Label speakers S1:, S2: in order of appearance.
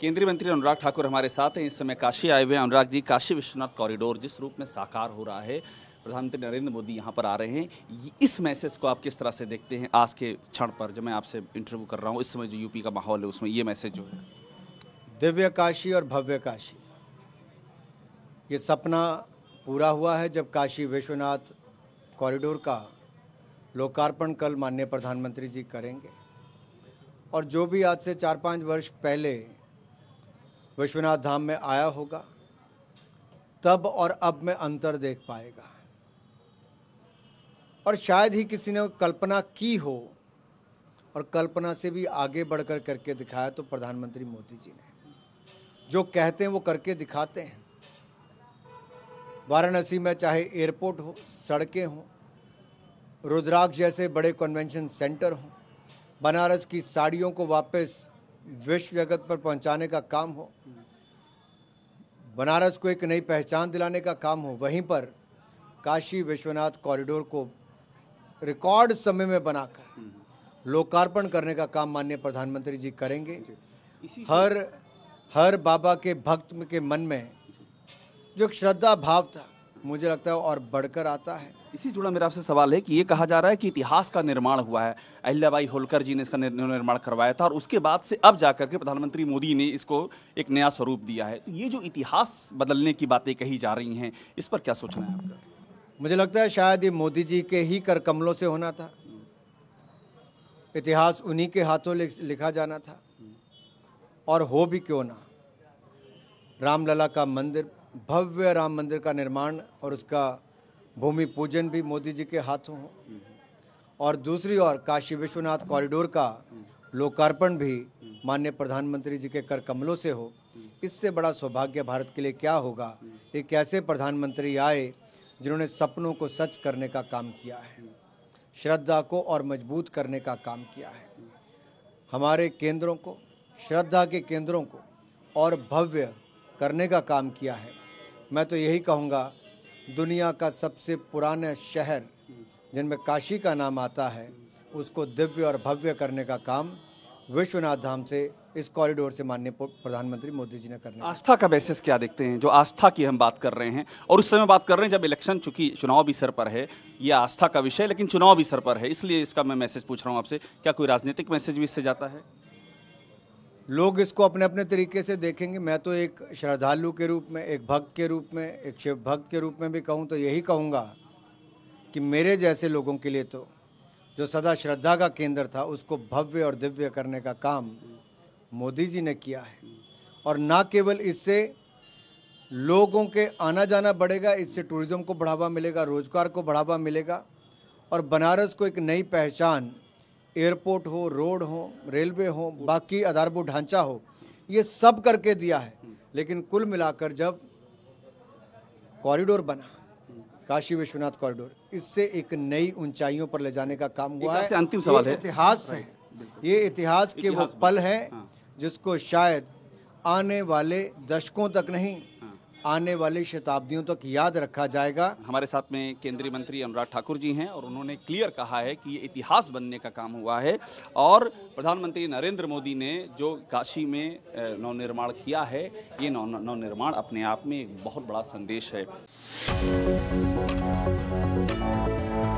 S1: केंद्रीय मंत्री अनुराग ठाकुर हमारे साथ हैं इस समय काशी आए हुए हैं अनुराग जी काशी विश्वनाथ कॉरिडोर जिस रूप में साकार हो रहा है प्रधानमंत्री नरेंद्र मोदी यहाँ पर आ रहे हैं इस मैसेज को आप किस तरह से देखते हैं आज के क्षण पर जब मैं आपसे इंटरव्यू कर रहा हूँ इस समय जो यूपी का माहौल है उसमें ये मैसेज जो है
S2: दिव्य काशी और भव्य काशी
S1: ये सपना पूरा
S2: हुआ है जब काशी विश्वनाथ कॉरिडोर का लोकार्पण कल माननीय प्रधानमंत्री जी करेंगे और जो भी आज से चार पाँच वर्ष पहले विश्वनाथ धाम में आया होगा तब और अब में अंतर देख पाएगा और शायद ही किसी ने कल्पना की हो और कल्पना से भी आगे बढ़कर करके दिखाया तो प्रधानमंत्री मोदी जी ने जो कहते हैं वो करके दिखाते हैं वाराणसी में चाहे एयरपोर्ट हो सड़कें हो रुद्राक्ष जैसे बड़े कन्वेंशन सेंटर हो बनारस की साड़ियों को वापस विश्व जगत पर पहुंचाने का काम हो बनारस को एक नई पहचान दिलाने का काम हो वहीं पर काशी विश्वनाथ कॉरिडोर को रिकॉर्ड समय में बनाकर लोकार्पण करने का काम माननीय प्रधानमंत्री जी करेंगे हर हर बाबा के भक्त के मन में जो श्रद्धा भाव था मुझे लगता है और बढ़कर आता है
S1: इसी जुड़ा मेरा आपसे सवाल है कि ये कहा जा रहा है कि इतिहास का निर्माण हुआ है अहिल्याबाई होलकर जी ने इसका निर्माण करवाया था और उसके बाद से अब जाकर के प्रधानमंत्री मोदी ने इसको एक नया स्वरूप दिया है तो ये जो इतिहास बदलने की बातें कही जा रही हैं इस पर क्या सोचना है आपका
S2: मुझे लगता है शायद ये मोदी जी के ही कर कमलों से होना था इतिहास उन्हीं के हाथों लिखा जाना था और हो भी क्यों ना रामलला का मंदिर भव्य राम मंदिर का निर्माण और उसका भूमि पूजन भी मोदी जी के हाथों हो और दूसरी ओर काशी विश्वनाथ कॉरिडोर का लोकार्पण भी माननीय प्रधानमंत्री जी के कर कमलों से हो इससे बड़ा सौभाग्य भारत के लिए क्या होगा एक ऐसे प्रधानमंत्री आए जिन्होंने सपनों को सच करने का काम किया है श्रद्धा को और मजबूत करने का काम किया है हमारे केंद्रों को श्रद्धा के केंद्रों को और भव्य करने का काम किया है मैं तो यही कहूँगा दुनिया का सबसे पुराने शहर जिनमें काशी का नाम आता है उसको दिव्य और भव्य करने का काम विश्वनाथ धाम से इस कॉरिडोर से माननीय प्रधानमंत्री मोदी जी ने करना
S1: आस्था का बेसिस क्या देखते हैं जो आस्था की हम बात कर रहे हैं और उस समय बात कर रहे हैं जब इलेक्शन चूंकि चुनाव भी सर पर है ये आस्था का विषय लेकिन चुनाव भी सर पर है इसलिए इसका मैं मैसेज पूछ रहा हूँ आपसे क्या कोई राजनीतिक मैसेज भी इससे जाता है
S2: लोग इसको अपने अपने तरीके से देखेंगे मैं तो एक श्रद्धालु के रूप में एक भक्त के रूप में एक शिव भक्त के रूप में भी कहूँ तो यही कहूँगा कि मेरे जैसे लोगों के लिए तो जो सदा श्रद्धा का केंद्र था उसको भव्य और दिव्य करने का काम मोदी जी ने किया है और ना केवल इससे लोगों के आना जाना बढ़ेगा इससे टूरिज़्म को बढ़ावा मिलेगा रोज़गार को बढ़ावा मिलेगा और बनारस को एक नई पहचान एयरपोर्ट हो रोड हो रेलवे हो बाकी आधारभूत ढांचा हो ये सब करके दिया है लेकिन कुल मिलाकर जब कॉरिडोर बना काशी विश्वनाथ कॉरिडोर इससे एक नई ऊंचाइयों पर ले जाने का काम हुआ है अंतिम सवाल है इतिहास है ये इतिहास के वो पल हैं हाँ। जिसको शायद आने वाले दशकों तक नहीं आने वाली शताब्दियों तक तो याद रखा जाएगा
S1: हमारे साथ में केंद्रीय मंत्री अनुराग ठाकुर जी हैं और उन्होंने क्लियर कहा है कि ये इतिहास बनने का काम हुआ है और प्रधानमंत्री नरेंद्र मोदी ने जो काशी में नवनिर्माण किया है ये नवनिर्माण अपने आप में एक बहुत बड़ा संदेश है